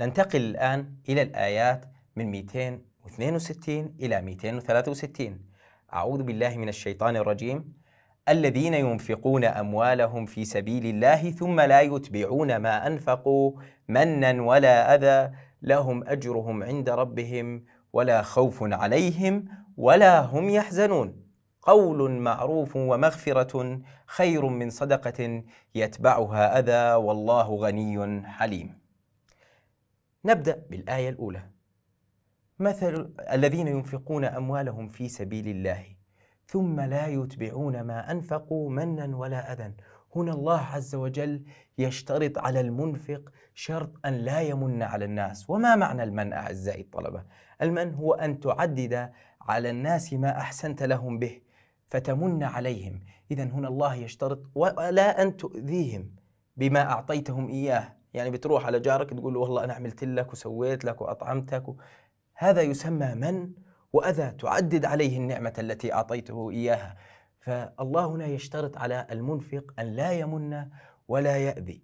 ننتقل الآن إلى الآيات من 262 إلى 263 أعوذ بالله من الشيطان الرجيم الذين ينفقون أموالهم في سبيل الله ثم لا يتبعون ما أنفقوا منا ولا أذى لهم أجرهم عند ربهم ولا خوف عليهم ولا هم يحزنون قول معروف ومغفرة خير من صدقة يتبعها أذى والله غني حليم نبدأ بالآية الأولى مثل الذين ينفقون أموالهم في سبيل الله ثم لا يتبعون ما أنفقوا منا ولا أذى هنا الله عز وجل يشترط على المنفق شرط أن لا يمن على الناس وما معنى المن أعزائي الطلبة؟ المن هو أن تعدد على الناس ما أحسنت لهم به فتمن عليهم إذا هنا الله يشترط ولا أن تؤذيهم بما أعطيتهم إياه يعني بتروح على جارك تقول له والله أنا عملت لك وسويت لك وأطعمتك و... هذا يسمى من وأذى تعدد عليه النعمة التي أعطيته إياها فالله هنا يشترط على المنفق أن لا يمن ولا يأذي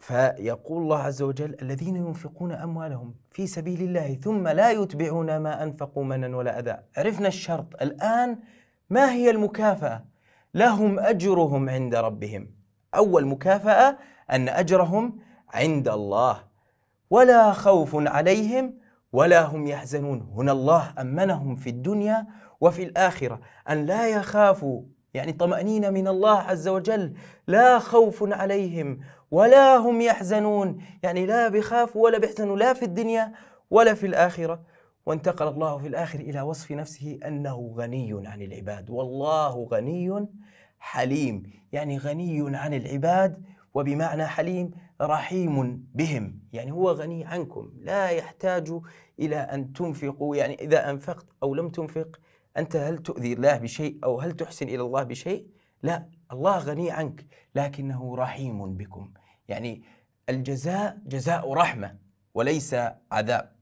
فيقول الله عز وجل الذين ينفقون أموالهم في سبيل الله ثم لا يتبعون ما أنفقوا منا ولا أذى عرفنا الشرط الآن ما هي المكافأة لهم أجرهم عند ربهم أول مكافأة أن أجرهم عند الله ولا خوف عليهم ولا هم يحزنون هنا الله أمنهم في الدنيا وفي الآخرة أن لا يخافوا يعني طمأنينة من الله عز وجل لا خوف عليهم ولا هم يحزنون يعني لا بخاف ولا بيحزنوا لا في الدنيا ولا في الآخرة وانتقل الله في الآخر إلى وصف نفسه أنه غني عن العباد والله غني حليم يعني غني عن العباد وبمعنى حليم رحيم بهم يعني هو غني عنكم لا يحتاج إلى أن تنفقوا يعني إذا أنفقت أو لم تنفق أنت هل تؤذي الله بشيء أو هل تحسن إلى الله بشيء لا الله غني عنك لكنه رحيم بكم يعني الجزاء جزاء رحمة وليس عذاب